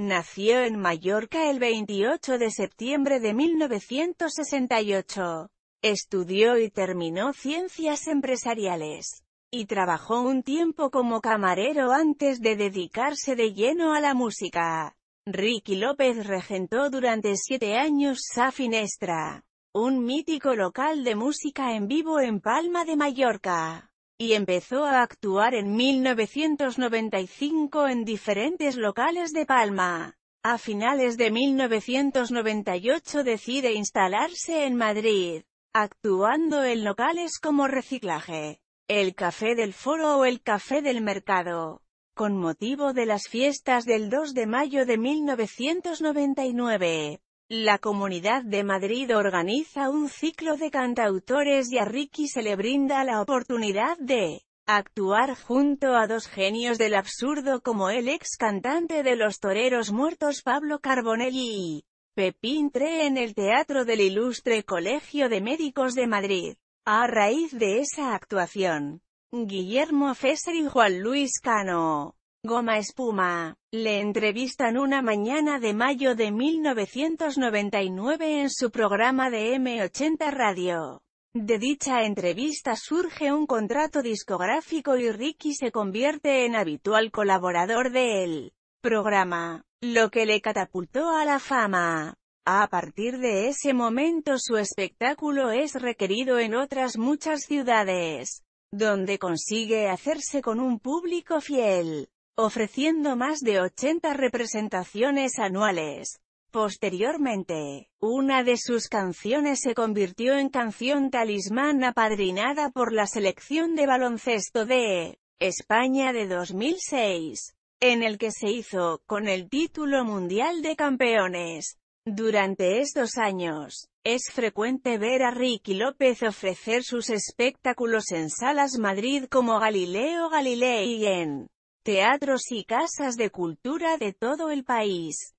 Nació en Mallorca el 28 de septiembre de 1968. Estudió y terminó ciencias empresariales. Y trabajó un tiempo como camarero antes de dedicarse de lleno a la música. Ricky López regentó durante siete años Sa Finestra. un mítico local de música en vivo en Palma de Mallorca y empezó a actuar en 1995 en diferentes locales de Palma. A finales de 1998 decide instalarse en Madrid, actuando en locales como Reciclaje, El Café del Foro o El Café del Mercado. Con motivo de las fiestas del 2 de mayo de 1999, la Comunidad de Madrid organiza un ciclo de cantautores y a Ricky se le brinda la oportunidad de actuar junto a dos genios del absurdo como el ex cantante de Los Toreros Muertos Pablo Carbonelli y Pepín Tre en el Teatro del Ilustre Colegio de Médicos de Madrid. A raíz de esa actuación, Guillermo Fesser y Juan Luis Cano Goma Espuma. Le entrevistan una mañana de mayo de 1999 en su programa de M80 Radio. De dicha entrevista surge un contrato discográfico y Ricky se convierte en habitual colaborador de él. programa, lo que le catapultó a la fama. A partir de ese momento su espectáculo es requerido en otras muchas ciudades, donde consigue hacerse con un público fiel ofreciendo más de 80 representaciones anuales. Posteriormente, una de sus canciones se convirtió en canción talismán apadrinada por la selección de baloncesto de España de 2006, en el que se hizo con el título mundial de campeones. Durante estos años, es frecuente ver a Ricky López ofrecer sus espectáculos en salas Madrid como Galileo Galilei en teatros y casas de cultura de todo el país.